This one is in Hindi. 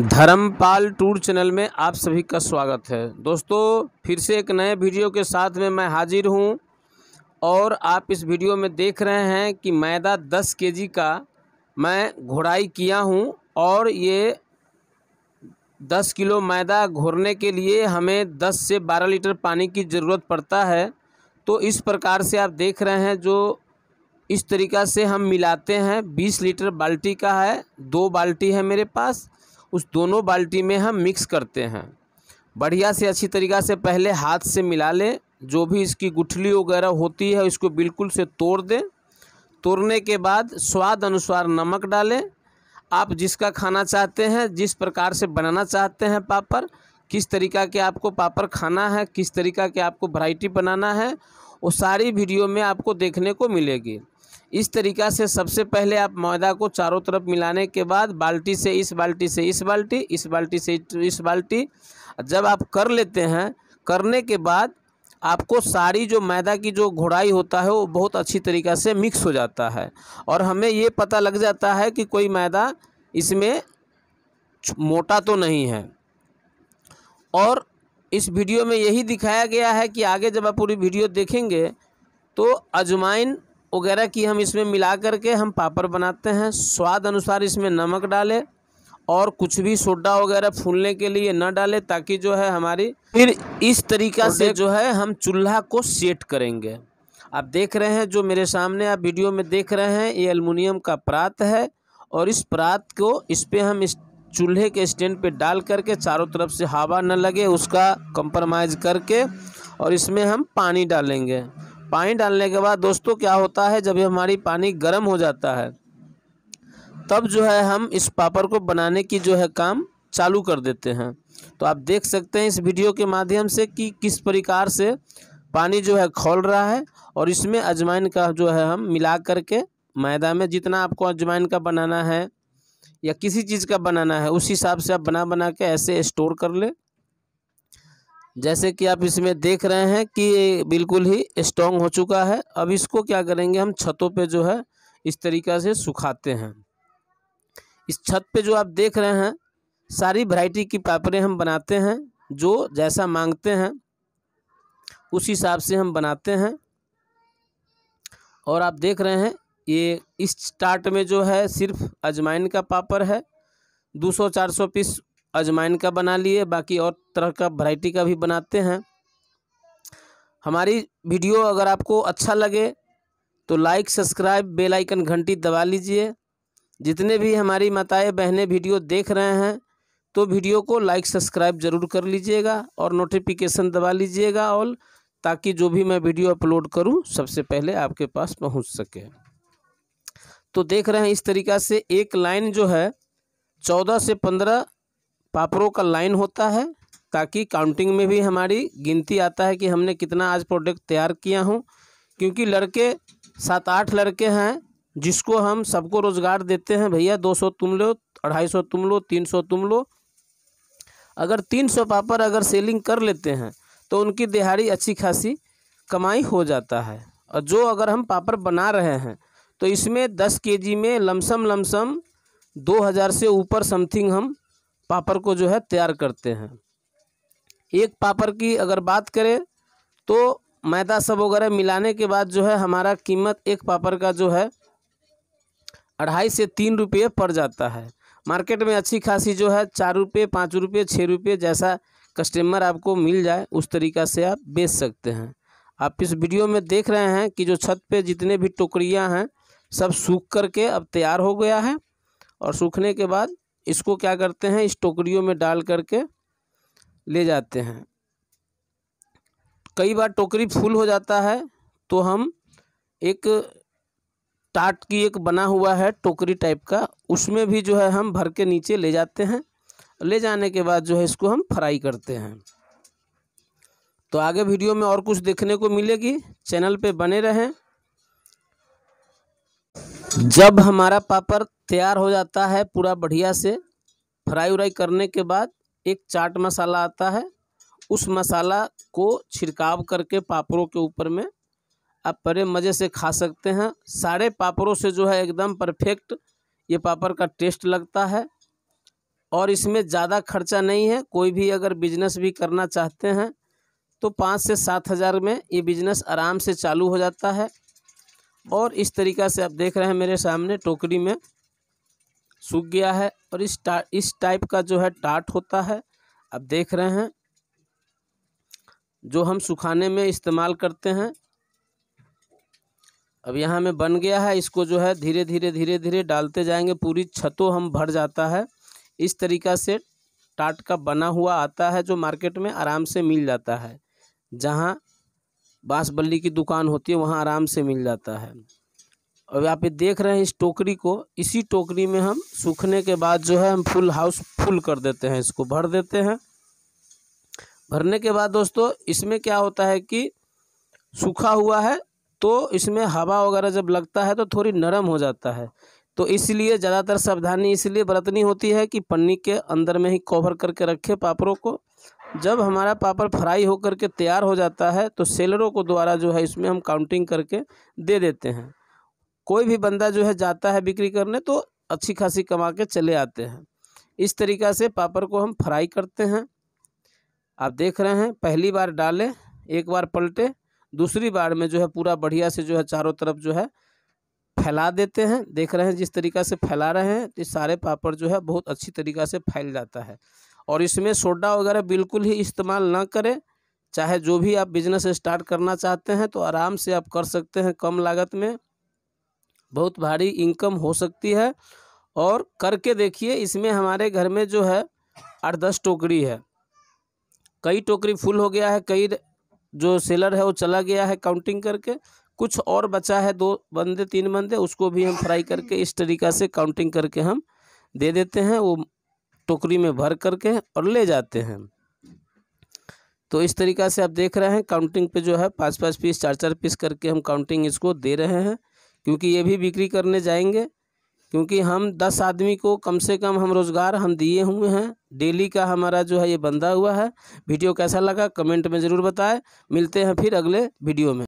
धर्मपाल टूर चैनल में आप सभी का स्वागत है दोस्तों फिर से एक नए वीडियो के साथ में मैं हाजिर हूं और आप इस वीडियो में देख रहे हैं कि मैदा 10 केजी का मैं घोड़ाई किया हूं और ये 10 किलो मैदा घोरने के लिए हमें 10 से 12 लीटर पानी की ज़रूरत पड़ता है तो इस प्रकार से आप देख रहे हैं जो इस तरीक़ा से हम मिलाते हैं 20 लीटर बाल्टी का है दो बाल्टी है मेरे पास उस दोनों बाल्टी में हम मिक्स करते हैं बढ़िया से अच्छी तरीक़ा से पहले हाथ से मिला लें जो भी इसकी गुठली वगैरह होती है इसको बिल्कुल से तोड़ दें तोड़ने के बाद स्वाद अनुसार नमक डालें आप जिसका खाना चाहते हैं जिस प्रकार से बनाना चाहते हैं पापड़ किस तरीका के आपको पापड़ खाना है किस तरीका के आपको वैरायटी बनाना है वो सारी वीडियो में आपको देखने को मिलेगी इस तरीका से सबसे पहले आप मैदा को चारों तरफ मिलाने के बाद बाल्टी से इस बाल्टी से इस बाल्टी इस बाल्टी से इस बाल्टी जब आप कर लेते हैं करने के बाद आपको सारी जो मैदा की जो घोड़ाई होता है वो बहुत अच्छी तरीक़ा से मिक्स हो जाता है और हमें ये पता लग जाता है कि कोई मैदा इसमें मोटा तो नहीं है और इस वीडियो में यही दिखाया गया है कि आगे जब आप पूरी वीडियो देखेंगे तो अजवाइन वगैरह की हम इसमें मिला करके हम पापड़ बनाते हैं स्वाद अनुसार इसमें नमक डालें और कुछ भी सोडा वगैरह फूलने के लिए न डालें ताकि जो है हमारी फिर इस तरीका से जो है हम चूल्हा को सेट करेंगे आप देख रहे हैं जो मेरे सामने आप वीडियो में देख रहे हैं ये अलमुनियम का परात है और इस परात को इस पर हम इस चूल्हे के स्टैंड पे डाल करके चारों तरफ से हवा न लगे उसका कंप्रोमाइज़ करके और इसमें हम पानी डालेंगे पानी डालने के बाद दोस्तों क्या होता है जब हमारी पानी गर्म हो जाता है तब जो है हम इस पापड़ को बनाने की जो है काम चालू कर देते हैं तो आप देख सकते हैं इस वीडियो के माध्यम से कि किस प्रकार से पानी जो है खोल रहा है और इसमें अजवाइन का जो है हम मिला करके मैदा में जितना आपको अजवाइन का बनाना है या किसी चीज़ का बनाना है उस हिसाब से आप बना बना के ऐसे स्टोर कर लें जैसे कि आप इसमें देख रहे हैं कि बिल्कुल ही स्ट्रॉन्ग हो चुका है अब इसको क्या करेंगे हम छतों पे जो है इस तरीक़ा से सुखाते हैं इस छत पे जो आप देख रहे हैं सारी वैरायटी की पापड़ें हम बनाते हैं जो जैसा मांगते हैं उस हिसाब से हम बनाते हैं और आप देख रहे हैं ये इस स्टार्ट में जो है सिर्फ अजमाइन का पापड़ है चार सौ पीस अजमाइन का बना लिए बाकी और तरह का वैरायटी का भी बनाते हैं हमारी वीडियो अगर आपको अच्छा लगे तो लाइक सब्सक्राइब बेल आइकन घंटी दबा लीजिए जितने भी हमारी माताएं बहनें वीडियो देख रहे हैं तो वीडियो को लाइक सब्सक्राइब ज़रूर कर लीजिएगा और नोटिफिकेशन दबा लीजिएगा और ताकि जो भी मैं वीडियो अपलोड करूँ सबसे पहले आपके पास पहुँच सके तो देख रहे हैं इस तरीका से एक लाइन जो है चौदह से पंद्रह पापड़ों का लाइन होता है ताकि काउंटिंग में भी हमारी गिनती आता है कि हमने कितना आज प्रोडक्ट तैयार किया हूँ क्योंकि लड़के सात आठ लड़के हैं जिसको हम सबको रोज़गार देते हैं भैया दो सौ तुम लो अढ़ाई सौ तुम लो तीन सौ तुम लो अगर तीन सौ पापड़ अगर सेलिंग कर लेते हैं तो उनकी दिहाड़ी अच्छी खासी कमाई हो जाता है और जो अगर हम पापड़ बना रहे हैं तो इसमें दस के जी में लमसम लमसम दो हज़ार से ऊपर समथिंग हम पापड़ को जो है तैयार करते हैं एक पापड़ की अगर बात करें तो मैदा सब वगैरह मिलाने के बाद जो है हमारा कीमत एक पापड़ का जो है अढ़ाई से तीन रुपये पड़ जाता है मार्केट में अच्छी खासी जो है चार रुपये पाँच रुपये छः रुपये जैसा कस्टमर आपको मिल जाए उस तरीका से आप बेच सकते हैं आप इस वीडियो में देख रहे हैं कि जो छत पे जितने भी टोकरियाँ हैं सब सूख करके अब तैयार हो गया है और सूखने के बाद इसको क्या करते हैं इस टोकरियों में डाल करके ले जाते हैं कई बार टोकरी फुल हो जाता है तो हम एक टाट की एक बना हुआ है टोकरी टाइप का उसमें भी जो है हम भर के नीचे ले जाते हैं ले जाने के बाद जो है इसको हम फ्राई करते हैं तो आगे वीडियो में और कुछ देखने को मिलेगी चैनल पे बने रहें जब हमारा पापड़ तैयार हो जाता है पूरा बढ़िया से फ्राई उराई करने के बाद एक चाट मसाला आता है उस मसाला को छिड़काव करके पापड़ों के ऊपर में आप बड़े मज़े से खा सकते हैं सारे पापड़ों से जो है एकदम परफेक्ट ये पापड़ का टेस्ट लगता है और इसमें ज़्यादा खर्चा नहीं है कोई भी अगर बिजनेस भी करना चाहते हैं तो पाँच से सात हज़ार में ये बिजनेस आराम से चालू हो जाता है और इस तरीक़ा से आप देख रहे हैं मेरे सामने टोकरी में सूख गया है और इस टा इस टाइप का जो है टाट होता है आप देख रहे हैं जो हम सुखाने में इस्तेमाल करते हैं अब यहाँ में बन गया है इसको जो है धीरे धीरे धीरे धीरे डालते जाएंगे पूरी छतों हम भर जाता है इस तरीका से टाट का बना हुआ आता है जो मार्केट में आराम से मिल जाता है जहाँ बाँस बल्ली की दुकान होती है वहाँ आराम से मिल जाता है अब आप ये देख रहे हैं इस टोकरी को इसी टोकरी में हम सूखने के बाद जो है हम फुल हाउस फुल कर देते हैं इसको भर देते हैं भरने के बाद दोस्तों इसमें क्या होता है कि सूखा हुआ है तो इसमें हवा वगैरह जब लगता है तो थोड़ी नरम हो जाता है तो इसलिए ज़्यादातर सावधानी इसलिए बरतनी होती है कि पन्नी के अंदर में ही कवर करके रखे पापड़ों को जब हमारा पापड़ फ्राई होकर के तैयार हो जाता है तो सेलरों को द्वारा जो है इसमें हम काउंटिंग करके दे देते हैं कोई भी बंदा जो है जाता है बिक्री करने तो अच्छी खासी कमा के चले आते हैं इस तरीक़ा से पापड़ को हम फ्राई करते हैं आप देख रहे हैं पहली बार डालें एक बार पलटे दूसरी बार में जो है पूरा बढ़िया से जो है चारों तरफ जो है फैला देते हैं देख रहे हैं जिस तरीका से फैला रहे हैं तो सारे पापड़ जो है बहुत अच्छी तरीका से फैल जाता है और इसमें सोडा वगैरह बिल्कुल ही इस्तेमाल ना करें चाहे जो भी आप बिजनेस स्टार्ट करना चाहते हैं तो आराम से आप कर सकते हैं कम लागत में बहुत भारी इनकम हो सकती है और करके देखिए इसमें हमारे घर में जो है आठ दस टोकरी है कई टोकरी फुल हो गया है कई जो सेलर है वो चला गया है काउंटिंग करके कुछ और बचा है दो बंदे तीन बंदे उसको भी हम फ्राई करके इस तरीका से काउंटिंग करके हम दे देते हैं वो टोकरी में भर करके और ले जाते हैं तो इस तरीक़ा से आप देख रहे हैं काउंटिंग पे जो है पाँच पाँच पीस चार चार पीस करके हम काउंटिंग इसको दे रहे हैं क्योंकि ये भी बिक्री करने जाएंगे क्योंकि हम दस आदमी को कम से कम हम रोज़गार हम दिए हुए हैं डेली का हमारा जो है ये बंधा हुआ है वीडियो कैसा लगा कमेंट में ज़रूर बताएं मिलते हैं फिर अगले वीडियो में